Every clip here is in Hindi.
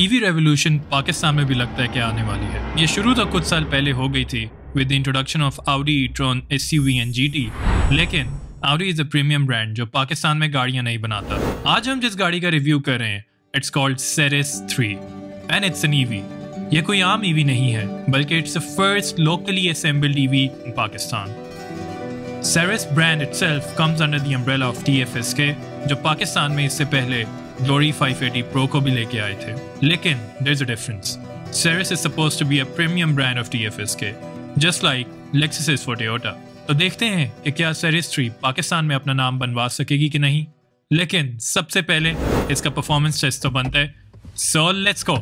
ईवी रेवोल्यूशन पाकिस्तान में भी लगता है कि आने वाली है ये शुरू तो कुछ साल पहले हो गई थी with introduction of Audi tron S C and G T लेकिन Audi is a premium brand जो पाकिस्तान में गाड़ियां नहीं बनाता आज हम जिस गाड़ी का रिव्यू कर रहे हैं it's called Seres three and it's an EV ये कोई आम ईवी e नहीं है बल्कि it's a first locally assembled EV in Pakistan Seres brand itself comes under the umbrella of T जो पाकिस्तान में इससे पहले Glory 580 Pro को भी लेके आए थे लेकिन there is a difference Ceres is supposed to be a premium brand of TFSK, just like Lexus is for Toyota. तो देखते हैं कि क्या Ceres 3 पाकिस्तान में अपना नाम बनवा सकेगी कि नहीं लेकिन सबसे पहले इसका परफॉर्मेंस टेस्ट तो बनता है सो लेट्स गो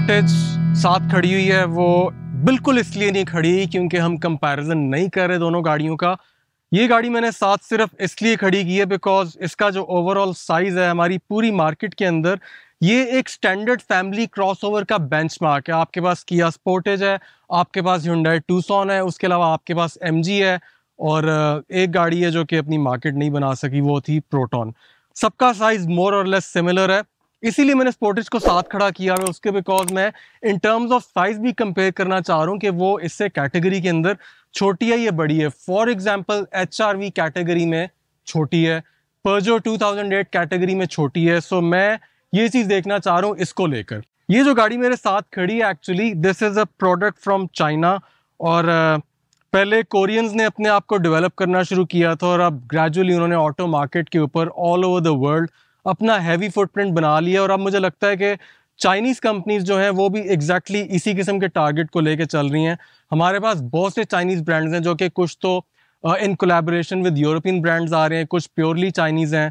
शॉर्टेज साथ खड़ी हुई है वो बिल्कुल इसलिए नहीं खड़ी क्योंकि हम कंपैरिजन नहीं कर रहे दोनों गाड़ियों का ये गाड़ी मैंने साथ सिर्फ इसलिए खड़ी की है बिकॉज इसका जो ओवरऑल साइज़ है हमारी पूरी मार्केट के अंदर ये एक स्टैंडर्ड फैमिली क्रॉसओवर का बेंचमार्क है आपके पास किया स्पोर्टेज है आपके पास ह्यूंडई टूसॉन है उसके अलावा आपके पास एम है और एक गाड़ी है जो कि अपनी मार्केट नहीं बना सकी वो थी प्रोटोन सबका साइज़ मोर और लेस सिमिलर है इसीलिए मैंने स्पोर्टेज को साथ खड़ा किया है उसके बिकॉज मैं इन टर्म्स ऑफ साइज भी कंपेयर करना चाह रहा हूँ कि वो इससे कैटेगरी के अंदर छोटी है या बड़ी है फॉर एग्जाम्पल एच कैटेगरी में छोटी है पर्जो 2008 कैटेगरी में छोटी है सो so मैं ये चीज़ देखना चाह रहा हूँ इसको लेकर ये जो गाड़ी मेरे साथ खड़ी है actually this is a product from China और पहले कोरियंस ने अपने आप को डेवलप करना शुरू किया था और अब ग्रेजुअली उन्होंने ऑटो मार्केट के ऊपर ऑल ओवर द वर्ल्ड अपना हैवी फुटप्रिंट बना लिया और अब मुझे लगता है कि चाइनीज़ कंपनीज़ जो हैं वो भी एग्जैक्टली exactly इसी किस्म के टारगेट को लेके चल रही हैं हमारे पास बहुत से चाइनीज़ ब्रांड्स हैं जो कि कुछ तो in collaboration with European brands आ रहे हैं कुछ प्योरली चाइनीज़ हैं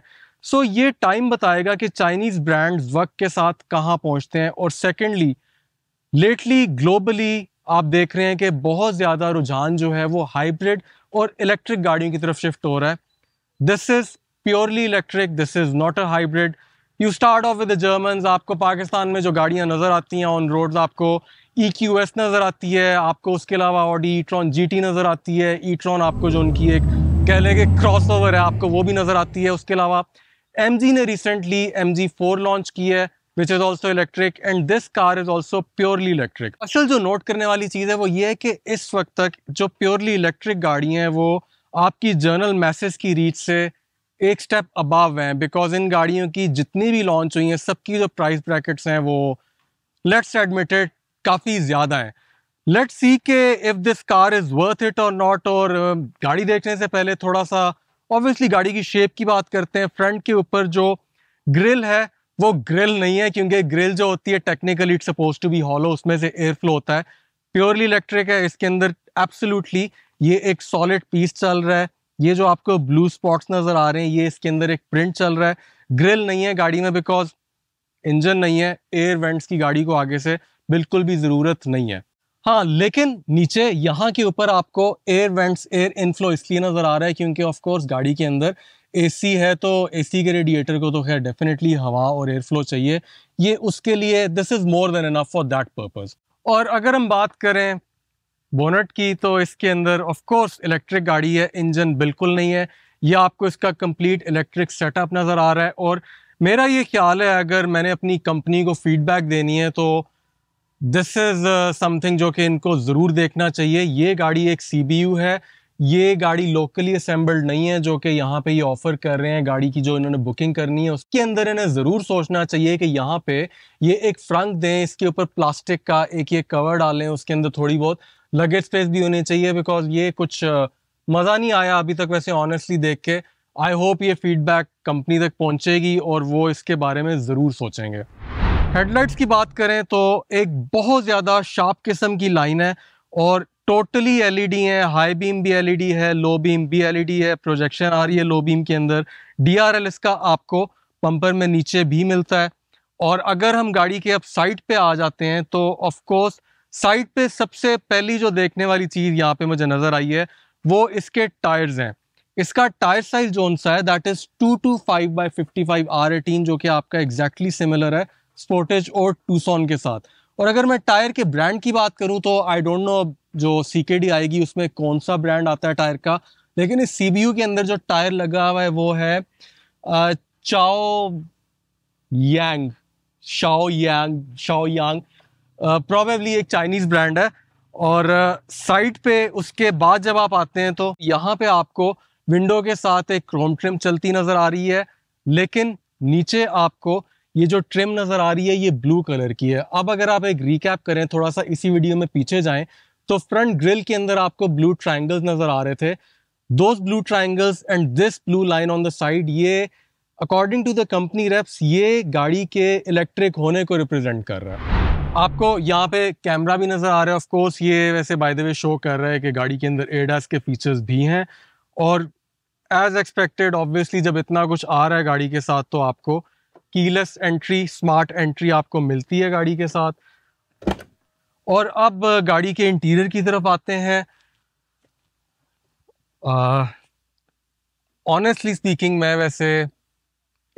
सो so, ये टाइम बताएगा कि चाइनीज़ ब्रांड्स वक्त के साथ कहाँ पहुँचते हैं और सेकेंडली लेटली ग्लोबली आप देख रहे हैं कि बहुत ज़्यादा रुझान जो है वो हाइब्रिड और इलेक्ट्रिक गाड़ियों की तरफ शिफ्ट हो रहा है this is purely electric this is not a hybrid you start off with the German आपको पाकिस्तान में जो गाड़ियाँ नज़र आती हैं ऑन रोड्स आपको ई e क्यू एस नज़र आती है आपको उसके अलावा Audi e tron G T नज़र आती है ई ट्रॉन आपको जो उनकी एक कह लें कि क्रॉस ओवर है आपको वो भी नज़र आती है उसके अलावा एम जी ने recently M G four launch की है which is also electric and this car is also purely electric असल जो नोट करने वाली चीज़ है वो ये है कि इस वक्त तक जो प्योरली इलेक्ट्रिक गाड़ियाँ हैं वो आपकी जर्नल मैसेज की रीच से एक स्टेप अबाव हैं बिकॉज इन गाड़ियों की जितनी भी लॉन्च हुई हैं सबकी जो प्राइस ब्रैकेट्स हैं वो लेट्स एडमिटेड काफ़ी ज़्यादा हैं लेट्स सी के if this car is worth it और नॉट और गाड़ी देखने से पहले थोड़ा सा ऑब्वियसली गाड़ी की शेप की बात करते हैं फ्रंट के ऊपर जो ग्रिल है वो ग्रिल नहीं है क्योंकि ग्रिल जो होती है technically it's suppose to be hollow उसमें से एयर फ्लो होता है प्योरली इलेक्ट्रिक है इसके अंदर एब्सोल्युटली ये एक सॉलिड पीस चल रहा है ये जो आपको ब्लू स्पॉट्स नज़र आ रहे हैं ये इसके अंदर एक प्रिंट चल रहा है ग्रिल नहीं है गाड़ी में बिकॉज इंजन नहीं है एयर वेंट्स की गाड़ी को आगे से बिल्कुल भी ज़रूरत नहीं है हाँ लेकिन नीचे यहाँ के ऊपर आपको एयर वेंट्स एयर इनफ्लो इसलिए नज़र आ रहा है क्योंकि ऑफ कोर्स गाड़ी के अंदर एसी है तो एसी के रेडिएटर को तो खैर डेफिनेटली हवा और एयर फ्लो चाहिए ये उसके लिए this is more than enough for that purpose और अगर हम बात करें बोनट की तो इसके अंदर ऑफ कोर्स इलेक्ट्रिक गाड़ी है इंजन बिल्कुल नहीं है ये आपको इसका कंप्लीट इलेक्ट्रिक सेटअप नज़र आ रहा है और मेरा ये ख्याल है अगर मैंने अपनी कंपनी को फीडबैक देनी है तो दिस इज़ समथिंग जो कि इनको ज़रूर देखना चाहिए ये गाड़ी एक सी है ये गाड़ी लोकली असेंबल्ड नहीं है जो कि यहाँ पे ये ऑफ़र कर रहे हैं गाड़ी की जो इन्होंने बुकिंग करनी है उसके अंदर इन्हें ज़रूर सोचना चाहिए कि यहाँ पे ये एक फ्रंक दें इसके ऊपर प्लास्टिक का एक ये कवर डालें उसके अंदर थोड़ी बहुत लगेज स्पेस भी होनी चाहिए बिकॉज ये कुछ मज़ा नहीं आया अभी तक वैसे ऑनेस्टली देख के आई होप ये फीडबैक कंपनी तक पहुंचेगी और वो इसके बारे में ज़रूर सोचेंगे हेडलाइट्स की बात करें तो एक बहुत ज़्यादा शार्प किस्म की लाइन है और टोटली एलईडी है हाई बीम भी एलईडी है लो बीम भी एलईडी है प्रोजेक्शन आ रही है लो बीम के अंदर एल इसका आपको पंपर में नीचे भी मिलता है और अगर हम गाड़ी के अब साइड पे आ जाते हैं तो ऑफकोर्स साइड पे सबसे पहली जो देखने वाली चीज़ यहाँ पे मुझे नज़र आई है वो इसके टायर्स हैं इसका टायर साइज जोन सा है that is two two five by fifty five R eighteen जो कि आपका एग्जैक्टली exactly सिमिलर है स्पोर्टेज और टूसॉन के साथ और अगर मैं टायर के ब्रांड की बात करूँ तो आई डोंट नो जो सी आएगी उसमें कौन सा ब्रांड आता है टायर का लेकिन इस सी के अंदर जो टायर लगा हुआ है वो है Chao Yang Shao Yang Shao Yang probably एक चाइनीज़ ब्रांड है और साइट पे उसके बाद जब आप आते हैं तो यहाँ पे आपको विंडो के साथ एक क्रोम ट्रिम चलती नज़र आ रही है लेकिन नीचे आपको ये जो ट्रिम नज़र आ रही है ये ब्लू कलर की है अब अगर आप एक रिकैप करें थोड़ा सा इसी वीडियो में पीछे जाएं तो फ्रंट ग्रिल के अंदर आपको ब्लू ट्राइंगल्स नज़र आ रहे थे those blue triangles and this blue line on the side ये according to the company reps ये गाड़ी के इलेक्ट्रिक होने को रिप्रेजेंट कर रहा है आपको यहाँ पे कैमरा भी नज़र आ रहा है ऑफकोर्स ये वैसे बाय द वे शो कर रहा है कि गाड़ी के अंदर एडास के फीचर्स भी हैं और एज एक्सपेक्टेड ऑब्वियसली जब इतना कुछ आ रहा है गाड़ी के साथ तो आपको कीलेस एंट्री स्मार्ट एंट्री आपको मिलती है गाड़ी के साथ और अब गाड़ी के इंटीरियर की तरफ आते हैं ऑनेस्टली uh, स्पीकिंग मैं वैसे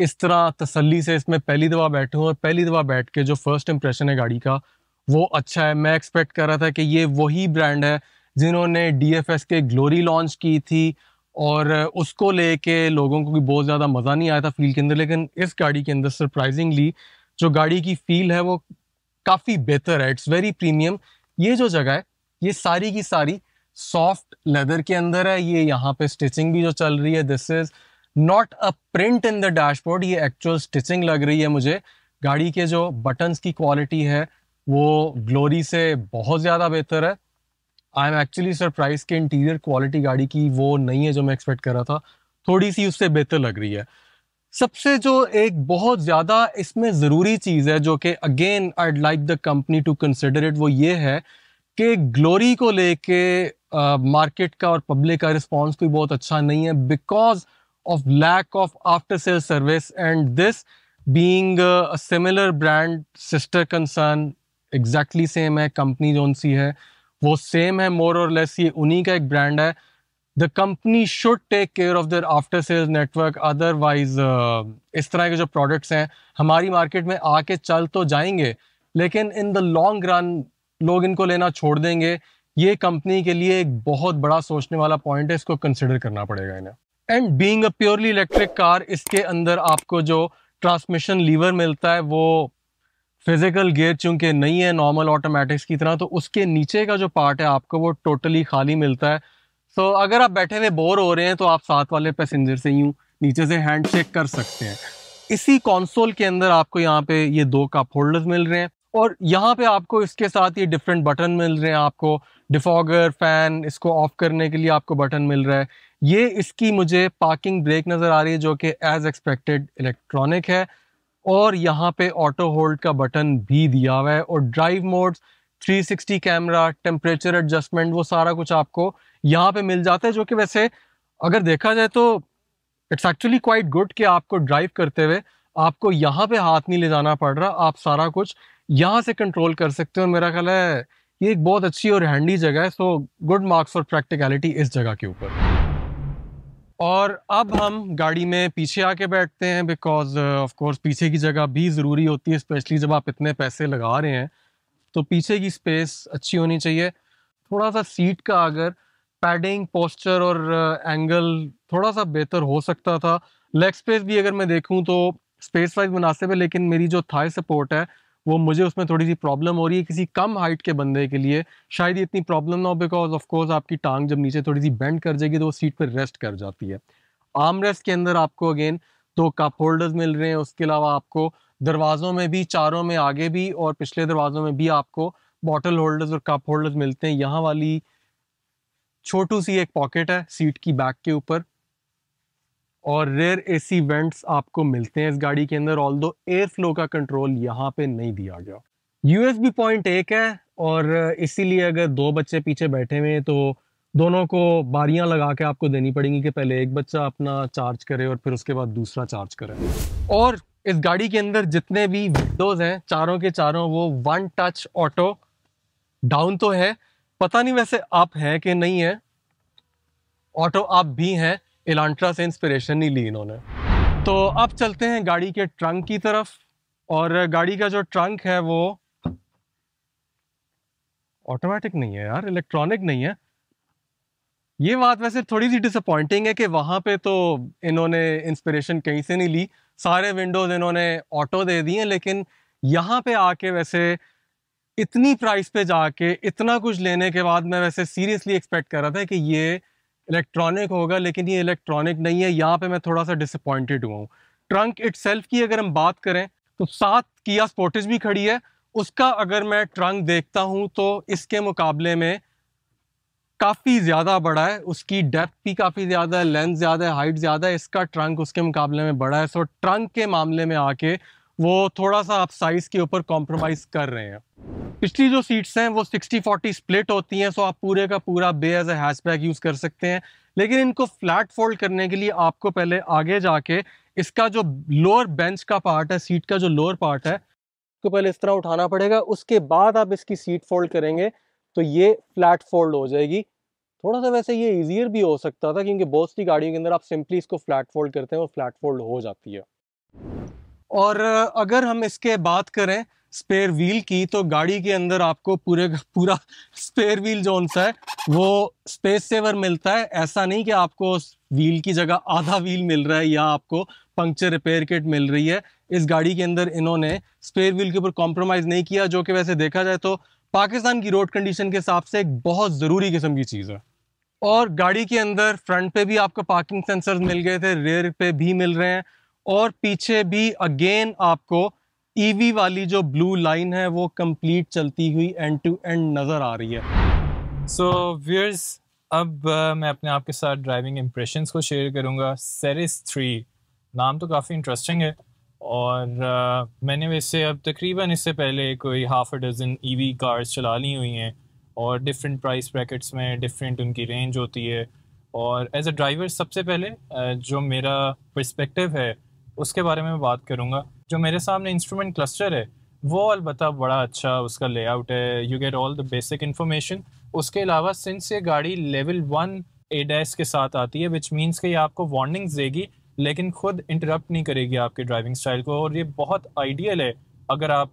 इस तरह तसल्ली से इसमें पहली दफ़ा बैठूँ और पहली दफ़ा बैठ के जो फर्स्ट इंप्रेशन है गाड़ी का वो अच्छा है मैं एक्सपेक्ट कर रहा था कि ये वही ब्रांड है जिन्होंने डी एफ एस के ग्लोरी लॉन्च की थी और उसको लेके लोगों को भी बहुत ज़्यादा मज़ा नहीं आया था फील के अंदर लेकिन इस गाड़ी के अंदर सरप्राइजिंगली जो गाड़ी की फील है वो काफ़ी बेहतर है इट्स वेरी प्रीमियम ये जो जगह है ये सारी की सारी सॉफ्ट लेदर के अंदर है ये यहाँ पे स्टिचिंग भी जो चल रही है this is not a print in the dashboard ये एक्चुअल स्टिचिंग लग रही है मुझे गाड़ी के जो बटन्स की क्वालिटी है वो ग्लोरी से बहुत ज़्यादा बेहतर है आई एम एक्चुअली सरप्राइज कि इंटीरियर क्वालिटी गाड़ी की वो नहीं है जो मैं एक्सपेक्ट कर रहा था थोड़ी सी उससे बेहतर लग रही है सबसे जो एक बहुत ज़्यादा इसमें ज़रूरी चीज़ है जो कि again I like the company to consider it वो ये है कि ग्लोरी को लेके मार्केट uh, का और पब्लिक का रिस्पॉन्स भी बहुत अच्छा नहीं है because of lack of after sale service and this being a, a similar brand sister concern exactly exactly same है कंपनी जोन सी है वो सेम है मोर और लेस ये उन्हीं का एक ब्रांड है the company should take care of their after sales network otherwise इस तरह के जो प्रोडक्ट्स हैं हमारी मार्केट में आके चल तो जाएंगे लेकिन इन द लॉन्ग रन लोग इनको लेना छोड़ देंगे ये कंपनी के लिए एक बहुत बड़ा सोचने वाला पॉइंट है इसको कंसिडर करना पड़ेगा इन्हें and being a purely electric car इसके अंदर आपको जो ट्रांसमिशन लीवर मिलता है वो फिजिकल गियर चूंकि नहीं है नॉर्मल ऑटोमेटिक्स की तरह तो उसके नीचे का जो पार्ट है आपको वो टोटली खाली मिलता है सो so, अगर आप बैठे हुए बोर हो रहे हैं तो आप साथ वाले पैसेंजर से यूँ नीचे से हैंड शेक कर सकते हैं इसी कॉन्सोल के अंदर आपको यहाँ पे ये दो कप होल्डर्स मिल रहे हैं और यहाँ पे आपको इसके साथ ये डिफरेंट बटन मिल रहे हैं आपको डिफॉगर फैन इसको ऑफ करने के लिए आपको बटन मिल रहा है ये इसकी मुझे पार्किंग ब्रेक नज़र आ रही है जो कि एज़ एक्सपेक्टेड इलेक्ट्रॉनिक है और यहाँ पे ऑटो होल्ड का बटन भी दिया हुआ है और drive modes 360 camera temperature adjustment वो सारा कुछ आपको यहाँ पे मिल जाता है जो कि वैसे अगर देखा जाए तो इट्स एक्चुअली क्वाइट गुड कि आपको ड्राइव करते हुए आपको यहाँ पे हाथ नहीं ले जाना पड़ रहा आप सारा कुछ यहाँ से कंट्रोल कर सकते हो मेरा ख्याल है ये एक बहुत अच्छी और हैंडी जगह है सो गुड मार्क्स और प्रैक्टिकलिटी इस जगह के ऊपर और अब हम गाड़ी में पीछे आके बैठते हैं बिकॉज ऑफ कोर्स पीछे की जगह भी ज़रूरी होती है स्पेशली जब आप इतने पैसे लगा रहे हैं तो पीछे की स्पेस अच्छी होनी चाहिए थोड़ा सा सीट का अगर पैडिंग पोस्चर और एंगल uh, थोड़ा सा बेहतर हो सकता था लेग स्पेस भी अगर मैं देखूँ तो स्पेस वाइज मुनासिब है लेकिन मेरी जो थाई सपोर्ट है वो मुझे उसमें थोड़ी सी प्रॉब्लम हो रही है किसी कम हाइट के बंदे के लिए शायद इतनी प्रॉब्लम ना हो बिकॉज ऑफ कोर्स आपकी टांग जब नीचे थोड़ी सी बेंड कर जाएगी तो वो सीट पर रेस्ट कर जाती है आर्म रेस्ट के अंदर आपको अगेन दो कप होल्डर्स मिल रहे हैं उसके अलावा आपको दरवाज़ों में भी चारों में आगे भी और पिछले दरवाज़ों में भी आपको बॉटल होल्डर्स और कप होल्डर्स मिलते हैं यहाँ वाली छोटू सी एक पॉकेट है सीट की बैक के ऊपर और रेयर एसी वेंट्स आपको मिलते हैं इस गाड़ी के अंदर ऑल दो एयर फ्लो का कंट्रोल यहाँ पे नहीं दिया गया यूएसबी पॉइंट एक है और इसीलिए अगर दो बच्चे पीछे बैठे हुए हैं तो दोनों को बारियां लगा के आपको देनी पड़ेंगी कि पहले एक बच्चा अपना चार्ज करे और फिर उसके बाद दूसरा चार्ज करे और इस गाड़ी के अंदर जितने भी विंडोज हैं चारों के चारों वो वन टच ऑटो डाउन तो है पता नहीं वैसे आप हैं कि नहीं है ऑटो आप भी हैं एलांट्रा से इंस्पिरेशन नहीं ली इन्होंने तो अब चलते हैं गाड़ी के ट्रंक की तरफ और गाड़ी का जो ट्रंक है वो ऑटोमेटिक नहीं है यार इलेक्ट्रॉनिक नहीं है ये बात वैसे थोड़ी सी डिसअपॉइंटिंग है कि वहाँ पे तो इन्होंने इंस्पिरेशन कहीं से नहीं ली सारे विंडोज़ इन्होंने ऑटो दे दिए लेकिन यहाँ पे आके वैसे इतनी प्राइस पे जाके इतना कुछ लेने के बाद मैं वैसे सीरियसली एक्सपेक्ट कर रहा था कि ये इलेक्ट्रॉनिक होगा लेकिन ये इलेक्ट्रॉनिक नहीं है यहाँ पे मैं थोड़ा सा डिसअपॉइंटेड हुआ हूँ ट्रंक इट की अगर हम बात करें तो सात किया स्पोर्टिस भी खड़ी है उसका अगर मैं ट्रंक देखता हूँ तो इसके मुकाबले में काफ़ी ज़्यादा बड़ा है उसकी डेप्थ भी काफ़ी ज़्यादा है लेंथ ज़्यादा है हाइट ज़्यादा है इसका ट्रंक उसके मुकाबले में बड़ा है सो ट्रंक के मामले में आके वो थोड़ा सा आप साइज के ऊपर कॉम्प्रोमाइज कर रहे हैं पिछली जो सीट्स हैं वो 60 40 स्प्लिट होती हैं सो आप पूरे का पूरा bay as a hatchback use कर सकते हैं लेकिन इनको फ्लैट फोल्ड करने के लिए आपको पहले आगे जाके इसका जो लोअर बेंच का पार्ट है सीट का जो लोअर पार्ट है उसको पहले इस तरह उठाना पड़ेगा उसके बाद आप इसकी सीट फोल्ड करेंगे तो ये फ्लैट फोल्ड हो जाएगी थोड़ा सा वैसे ये इजियर भी हो सकता था क्योंकि बहुत सी गाड़ियों के अंदर आप सिंपली इसको फ्लैट फोल्ड करते हैं और फ्लैट फोल्ड हो जाती है और अगर हम इसके बात करें स्पेयर व्हील की तो गाड़ी के अंदर आपको पूरे पूरा स्पेयर व्हील जो सा है वो स्पेस सेवर मिलता है ऐसा नहीं कि आपको व्हील की जगह आधा व्हील मिल रहा है या आपको पंक्चर रिपेयर किट मिल रही है इस गाड़ी के अंदर इन्होंने स्पेयर व्हील के ऊपर कॉम्प्रोमाइज़ नहीं किया जो कि वैसे देखा जाए तो पाकिस्तान की रोड कंडीशन के हिसाब से एक बहुत ज़रूरी किस्म की चीज़ है और गाड़ी के अंदर फ्रंट पे भी आपको पार्किंग सेंसर मिल गए थे रेयर पे भी मिल रहे हैं और पीछे भी अगेन आपको ईवी e वाली जो ब्लू लाइन है वो कंप्लीट चलती हुई एंड टू एंड नज़र आ रही है सो so, व्यूअर्स अब मैं अपने आप के साथ ड्राइविंग इम्प्रेशन को शेयर करूँगा सेरिस थ्री नाम तो काफ़ी इंटरेस्टिंग है और uh, मैंने वैसे अब तकरीबन इससे पहले कोई half a dozen EV cars चला ली हुई हैं और डिफरेंट प्राइस ब्रैकेट्स में डिफरेंट उनकी रेंज होती है और एज अ ड्राइवर सबसे पहले uh, जो मेरा पर्सपेक्टिव है उसके बारे में बात करूँगा जो मेरे सामने इंस्ट्रूमेंट क्लस्टर है वो अलबत्त बड़ा अच्छा उसका लेआउट है you get all the basic information उसके अलावा सिंस ये गाड़ी लेवल वन एडेस के साथ आती है विच मीन्स कि ये आपको वार्निंग्स देगी लेकिन खुद इंटरप्ट नहीं करेगी आपके ड्राइविंग स्टाइल को और ये बहुत आइडियल है अगर आप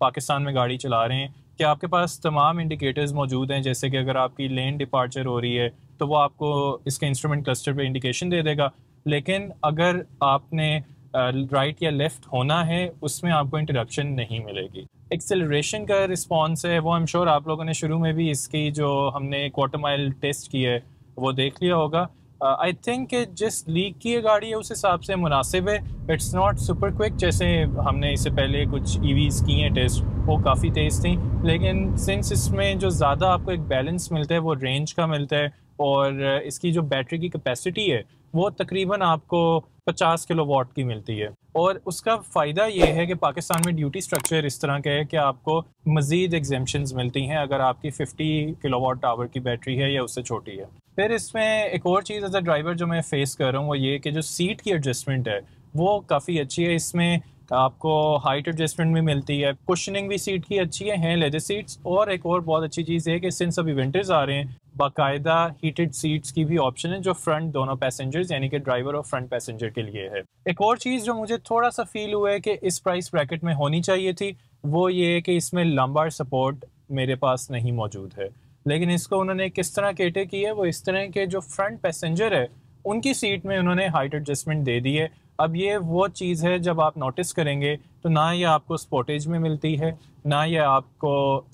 पाकिस्तान में गाड़ी चला रहे हैं कि आपके पास तमाम इंडिकेटर्स मौजूद हैं जैसे कि अगर आपकी लेन डिपार्चर हो रही है तो वो आपको इसके इंस्ट्रूमेंट क्लस्टर पे इंडिकेशन दे देगा लेकिन अगर आपने राइट या लेफ़्ट होना है उसमें आपको इंटरप्शन नहीं मिलेगी एक्सेलरेशन का रिस्पॉन्स है वो एम श्योर आप लोगों ने शुरू में भी इसकी जो हमने क्वार्टर माइल टेस्ट की है वो देख लिया होगा आई थिंक जिस लीक की ये गाड़ी है उस हिसाब से मुनासिब है इट्स नॉट सुपर क्विक जैसे हमने इससे पहले कुछ ईवीज e की हैं टेस्ट वो काफ़ी तेज़ थी लेकिन सिंस इसमें जो ज़्यादा आपको एक बैलेंस मिलता है वो रेंज का मिलता है और इसकी जो बैटरी की कैपेसिटी है वो तकरीबन आपको 50 किलो वॉट की मिलती है और उसका फ़ायदा ये है कि पाकिस्तान में ड्यूटी स्ट्रक्चर इस तरह का है कि आपको मज़ीद एग्जेम्पन मिलती हैं अगर आपकी 50 किलो वॉट टावर की बैटरी है या उससे छोटी है फिर इसमें एक और चीज़ एज अ ड्राइवर जो मैं फ़ेस कर रहा हूँ वो ये कि जो सीट की एडजस्टमेंट है वो काफ़ी अच्छी है इसमें आपको हाइट एडजस्टमेंट भी मिलती है कुशनिंग भी सीट की अच्छी है हैं लेदर सीट्स और एक और बहुत अच्छी चीज़ है कि सिंस अभी विंटर्स आ रहे हैं बाकायदा हीटेड सीट्स की भी ऑप्शन है जो फ्रंट दोनों पैसेंजर्स यानी कि ड्राइवर और फ्रंट पैसेंजर के लिए है एक और चीज़ जो मुझे थोड़ा सा फील हुआ है कि इस प्राइस ब्रैकेट में होनी चाहिए थी वो ये है कि इसमें लंबा सपोर्ट मेरे पास नहीं मौजूद है लेकिन इसको उन्होंने किस तरह केटे की है वो इस तरह के जो फ्रंट पैसेंजर है उनकी सीट में उन्होंने हाइट एडजस्टमेंट दे दी है अब ये वो चीज़ है जब आप नोटिस करेंगे तो ना ये आपको स्पोटेज में मिलती है ना ये आपको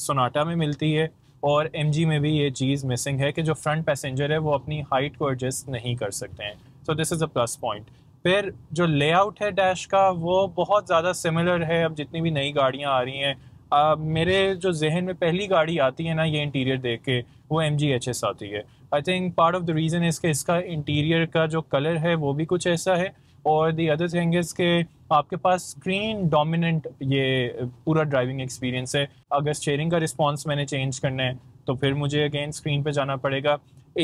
सोनाटा में मिलती है और एम में भी ये चीज़ मिसिंग है कि जो फ्रंट पैसेंजर है वो अपनी हाइट को एडजस्ट नहीं कर सकते हैं so this is a plus point फिर जो लेआउट है डैश का वो बहुत ज़्यादा सिमिलर है अब जितनी भी नई गाड़ियाँ आ रही हैं मेरे जो जहन में पहली गाड़ी आती है ना ये इंटीरियर देख के वो एम जी एच एस आती है I think part of the reason इसके इसका इंटीरियर का जो कलर है वो भी कुछ ऐसा है और दी अदर थिंग इज़ के आपके पास स्क्रीन डोमिनेंट ये पूरा ड्राइविंग एक्सपीरियंस है अगर स्टेयरिंग का रिस्पॉन्स मैंने चेंज करना है तो फिर मुझे अगेन स्क्रीन पर जाना पड़ेगा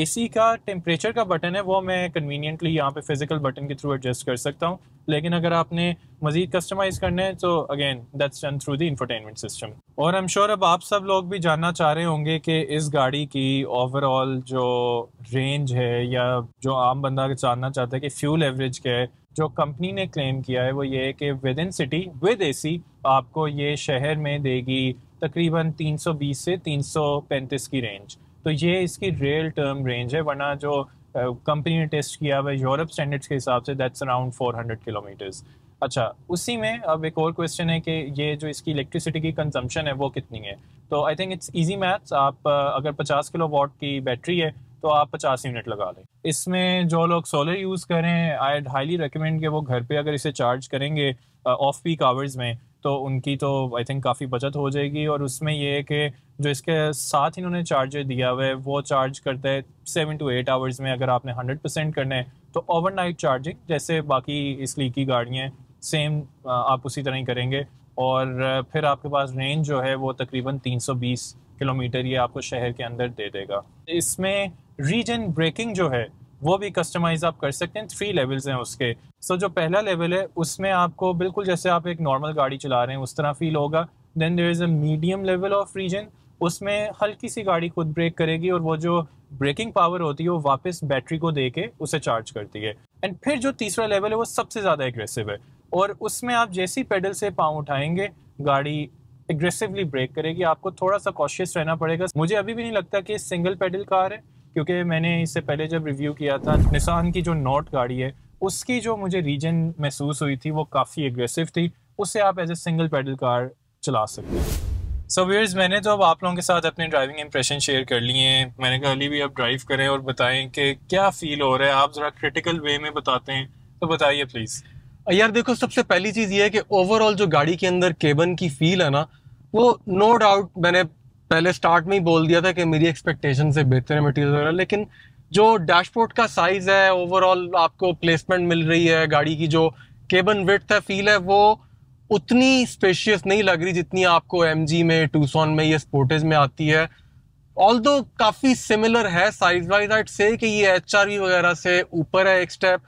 सी का टेम्परेचर का बटन है वो मैं कन्वीनियंटली यहाँ पे फिजिकल बटन के थ्रू एडजस्ट कर सकता हूँ लेकिन अगर आपने मज़ीद कस्टमाइज़ करना है तो again that's done through the infotainment system और एम श्योर अब आप सब लोग भी जानना चाह रहे होंगे कि इस गाड़ी की ओवरऑल जो रेंज है या जो आम बंदा जानना चाहता है कि फ्यूल एवरेज क्या है जो कंपनी ने क्लेम किया है वो ये है कि within city with AC आपको ये शहर में देगी तकरीबन 320 से 335 की रेंज तो ये इसकी रियल टर्म रेंज है वरना जो कंपनी uh, ने टेस्ट किया हुआ यूरोप स्टैंडर्ड्स के हिसाब से दैट्स अराउंड 400 किलोमीटर्स अच्छा उसी में अब एक और क्वेश्चन है कि ये जो इसकी इलेक्ट्रिसिटी की कंजम्पशन है वो कितनी है तो I think it's easy maths आप uh, अगर 50 किलो वॉट की बैटरी है तो आप पचास यूनिट लगा लें इसमें जो लोग सोलर यूज़ करें आई हाईली रिकमेंड कि वो घर पे अगर इसे चार्ज करेंगे ऑफ पीक आवर्स में तो उनकी तो आई थिंक काफ़ी बचत हो जाएगी और उसमें ये है कि जो इसके साथ इन्होंने चार्जर दिया हुआ है वो चार्ज करता है सेवन टू एट आवर्स में अगर आपने हंड्रेड परसेंट करना है तो ओवरनाइट चार्जिंग जैसे बाकी इस लीक की गाड़ियाँ सेम आप उसी तरह ही करेंगे और uh, फिर आपके पास रेंज जो है वो तकरीबन 320 किलोमीटर ये आपको शहर के अंदर दे देगा इसमें रीजन ब्रेकिंग जो है वो भी कस्टमाइज आप कर सकते हैं थ्री लेवल्स हैं उसके सो so, जो पहला लेवल है उसमें आपको बिल्कुल जैसे आप एक नॉर्मल गाड़ी चला रहे हैं उस तरह फील होगा then there is a medium level of regen उसमें हल्की सी गाड़ी खुद ब्रेक करेगी और वो जो ब्रेकिंग पावर होती है वो वापस बैटरी को दे के उसे चार्ज करती है एंड फिर जो तीसरा लेवल है वो सबसे ज़्यादा एग्रेसिव है और उसमें आप जैसी पेडल से पाँव उठाएंगे गाड़ी एग्रेसिवली ब्रेक करेगी आपको थोड़ा सा कॉशियस रहना पड़ेगा मुझे अभी भी नहीं लगता कि सिंगल पेडल कार है क्योंकि मैंने इससे पहले जब रिव्यू किया था निसान की जो नॉट गाड़ी है उसकी जो मुझे रीजन महसूस हुई थी वो काफ़ी एग्रेसिव थी उससे आप as a single pedal car चला सकते हैं सो वीयर्स मैंने तो अब आप लोगों के साथ अपने ड्राइविंग इंप्रेशन शेयर कर लिए हैं मैंने कहा अली भी आप ड्राइव करें और बताएं कि क्या फील हो रहा है आप ज़रा क्रिटिकल वे में बताते हैं तो बताइए प्लीज़ यार देखो सबसे पहली चीज़ ये है कि ओवरऑल जो गाड़ी के अंदर केबन की फील है ना वो नो no डाउट मैंने पहले स्टार्ट में ही बोल दिया था कि मेरी एक्सपेक्टेशन से बेहतर है मटीरियल वगैरह लेकिन जो डैशबोर्ड का साइज़ है ओवरऑल आपको प्लेसमेंट मिल रही है गाड़ी की जो केबन विथ है फील है वो उतनी स्पेशियस नहीं लग रही जितनी आपको एम में टूसॉन में या स्पोर्टेज में आती है ऑल दो काफ़ी सिमिलर है साइज वाइज आइट से कि ये एच वगैरह से ऊपर है एक स्टेप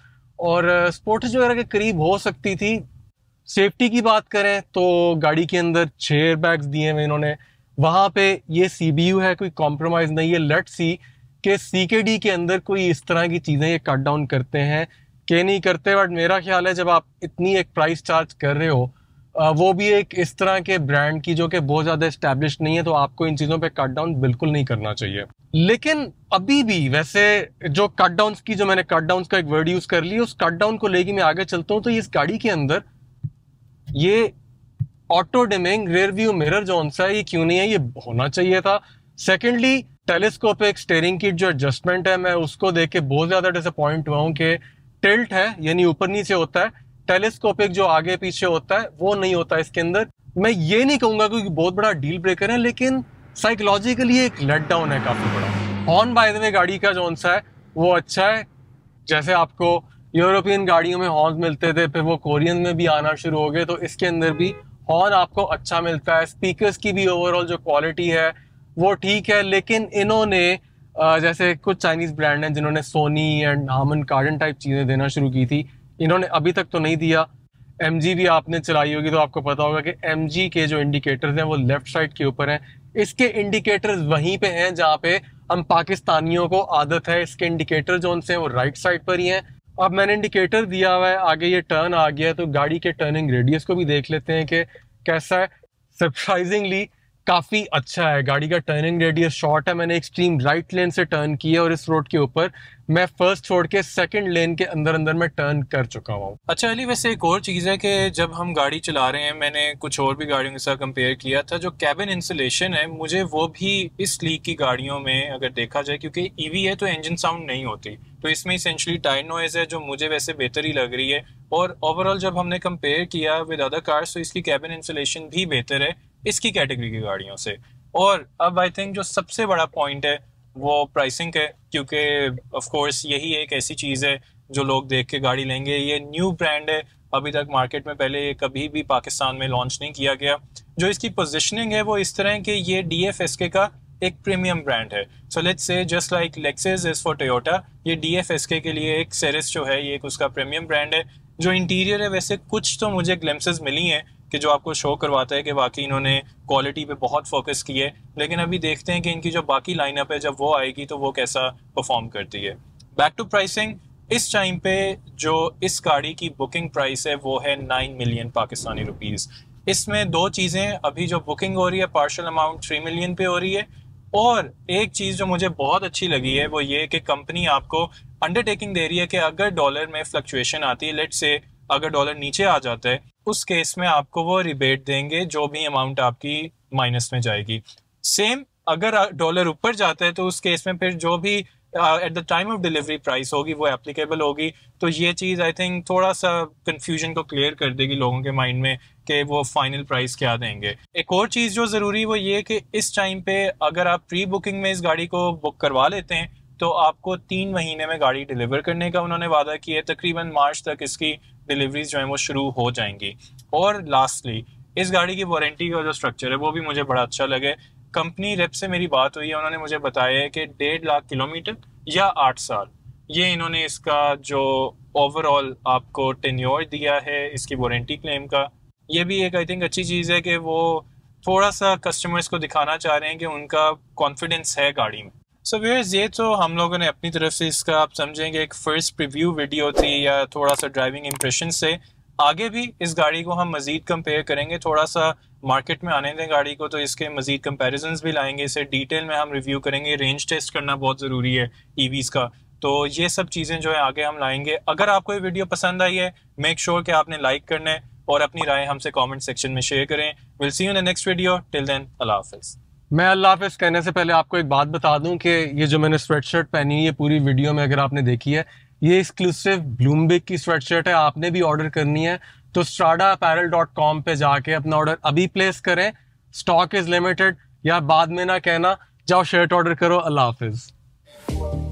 और स्पोर्टेज वगैरह के करीब हो सकती थी सेफ्टी की बात करें तो गाड़ी के अंदर छह बैग्स दिए हुए इन्होंने वहां पे ये सी है कोई कॉम्प्रोमाइज़ नहीं है लेट सी के सी के डी के अंदर कोई इस तरह की चीज़ें ये कट डाउन करते हैं के नहीं करते बट मेरा ख्याल है जब आप इतनी एक प्राइस चार्ज कर रहे हो वो भी एक इस तरह के ब्रांड की जो कि बहुत ज़्यादा स्टेब्लिश नहीं है तो आपको इन चीज़ों पे कट डाउन बिल्कुल नहीं करना चाहिए लेकिन अभी भी वैसे जो कट डाउन की जो मैंने कट डाउन का एक वर्ड यूज़ कर लिया उस कट डाउन को लेके मैं आगे चलता हूँ तो इस गाड़ी के अंदर ये auto dimming rear view mirror जो सा ये क्यों नहीं है ये होना चाहिए था सेकेंडली टेलीस्कोपिक स्टेयरिंग की जो एडजस्टमेंट है मैं उसको देख के बहुत ज़्यादा डिसअपॉइंट हुआ हूँ कि टिल्ट है यानी ऊपर नीचे होता है टेलीस्कोपिक जो आगे पीछे होता है वो नहीं होता इसके अंदर मैं ये नहीं कहूंगा क्योंकि बहुत बड़ा डील ब्रेकर है लेकिन साइकोलॉजिकली एक लेट डाउन है काफ़ी बड़ा हॉर्न बाय द वे गाड़ी का जो सा है वो अच्छा है जैसे आपको यूरोपियन गाड़ियों में हॉर्न मिलते थे फिर वो कोरियन में भी आना शुरू हो गए तो इसके अंदर भी हॉर्न आपको अच्छा मिलता है स्पीकर्स की भी ओवरऑल जो क्वालिटी है वो ठीक है लेकिन इन्होंने जैसे कुछ चाइनीज़ ब्रांड हैं जिन्होंने सोनी एंड हामन कार्डन टाइप चीज़ें देना शुरू की थी इन्होंने अभी तक तो नहीं दिया एम भी आपने चलाई होगी तो आपको पता होगा कि एम के जो इंडिकेटर्स हैं वो लेफ्ट साइड के ऊपर हैं इसके इंडिकेटर्स वहीं पे हैं जहाँ पे हम पाकिस्तानियों को आदत है इसके इंडिकेटर जो उनसे हैं वो राइट साइड पर ही हैं अब मैंने इंडिकेटर दिया हुआ है आगे ये टर्न आ गया है तो गाड़ी के टर्निंग रेडियस को भी देख लेते हैं कि कैसा है सरप्राइजिंगली काफ़ी अच्छा है गाड़ी का टर्निंग रेडियस शॉर्ट है मैंने एक्सट्रीम राइट लेन से टर्न किया और इस रोड के ऊपर मैं फर्स्ट छोड़ के सेकंड लेन के अंदर अंदर मैं टर्न कर चुका हूँ अच्छा अली वैसे एक और चीज़ है कि जब हम गाड़ी चला रहे हैं मैंने कुछ और भी गाड़ियों के साथ कंपेयर किया था जो कैबिन इंसुलेशन है मुझे वो भी इस लीक की गाड़ियों में अगर देखा जाए क्योंकि ईवी e है तो इंजन साउंड नहीं होती तो इसमें इसेंशली टाइन नॉइज़ है जो मुझे वैसे बेहतर ही लग रही है और ओवरऑल जब हमने कंपेयर किया विद अदर कार्स तो इसकी कैबिन इंसुलेशन भी बेहतर है इसकी कैटेगरी की गाड़ियों से और अब आई थिंक जो सबसे बड़ा पॉइंट है वो प्राइसिंग है क्योंकि ऑफ कोर्स यही एक ऐसी चीज़ है जो लोग देख के गाड़ी लेंगे ये न्यू ब्रांड है अभी तक मार्केट में पहले कभी भी पाकिस्तान में लॉन्च नहीं किया गया जो इसकी पोजिशनिंग है वो इस तरह कि ये डी एफ एस के का एक प्रीमियम ब्रांड है so let's say just like Lexus is for Toyota ये डी एफ एस के लिए एक सेरिस जो है ये एक उसका प्रीमियम ब्रांड है जो इंटीरियर है वैसे कुछ तो मुझे ग्लेम्सेज मिली हैं कि जो आपको शो करवाता है कि वाकई इन्होंने क्वालिटी पे बहुत फोकस किए लेकिन अभी देखते हैं कि इनकी जो बाकी लाइनअप है जब वो आएगी तो वो कैसा परफॉर्म करती है बैक टू प्राइसिंग इस टाइम पे जो इस गाड़ी की बुकिंग प्राइस है वो है नाइन मिलियन पाकिस्तानी रुपीज़ इसमें दो चीज़ें अभी जो बुकिंग हो रही है पार्शल अमाउंट थ्री मिलियन पे हो रही है और एक चीज़ जो मुझे बहुत अच्छी लगी है वो ये कि कंपनी आपको अंडरटेकिंग दे रही है कि अगर डॉलर में फ्लक्चुएशन आती है लेट से अगर डॉलर नीचे आ जाता है उस केस में आपको वो रिबेट देंगे जो भी अमाउंट आपकी माइनस में जाएगी सेम अगर डॉलर ऊपर जाता है तो उस केस में फिर जो भी at the time of delivery price होगी वो एप्लीकेबल होगी तो ये चीज़ आई थिंक थोड़ा सा कन्फ्यूजन को क्लियर कर देगी लोगों के माइंड में कि वो फाइनल प्राइस क्या देंगे एक और चीज़ जो ज़रूरी वो ये कि इस टाइम पे अगर आप प्री बुकिंग में इस गाड़ी को बुक करवा लेते हैं तो आपको तीन महीने में गाड़ी डिलीवर करने का उन्होंने वादा किया है तकरीबन मार्च तक इसकी डिलीवरीज जो है वो शुरू हो जाएंगी और लास्टली इस गाड़ी की वारंटी का जो स्ट्रक्चर है वो भी मुझे बड़ा अच्छा लगे कंपनी रेप से मेरी बात हुई है उन्होंने मुझे बताया है कि डेढ़ लाख किलोमीटर या आठ साल ये इन्होंने इसका जो ओवरऑल आपको टेन्योर दिया है इसकी वारंटी क्लेम का ये भी एक आई थिंक अच्छी चीज़ है कि वो थोड़ा सा कस्टमर्स को दिखाना चाह रहे हैं कि उनका कॉन्फिडेंस है गाड़ी में सो व्यूअर्स ये तो हम लोगों ने अपनी तरफ से इसका आप समझेंगे एक फर्स्ट प्रीव्यू वीडियो थी या थोड़ा सा ड्राइविंग इम्प्रेशन से आगे भी इस गाड़ी को हम मज़ीद कंपेयर करेंगे थोड़ा सा मार्केट में आने दें गाड़ी को तो इसके मज़ीद कंपेरिजन भी लाएंगे इसे डिटेल में हम रिव्यू करेंगे रेंज टेस्ट करना बहुत ज़रूरी है ईवीज़ e का तो ये सब चीज़ें जो है आगे हम लाएंगे अगर आपको ये वीडियो पसंद आई है मेक श्योर sure कि आपने लाइक करना है और अपनी राय हमसे कमेंट सेक्शन में शेयर करें will see you in next video till then अल्लाह हाफिज़ मैं अल्लाह हाफिज़ कहने से पहले आपको एक बात बता दूं कि ये जो मैंने स्वेटशर्ट पहनी है पूरी वीडियो में अगर आपने देखी है ये एक्सक्लूसिव ब्लूमबिक की स्वेटशर्ट है आपने भी ऑर्डर करनी है तो स्ट्राडा अपैरल डॉट कॉम पर जाके अपना ऑर्डर अभी प्लेस करें स्टॉक इज़ लिमिटेड या बाद में ना कहना जाओ शर्ट ऑर्डर करो अल्लाह हाफिज़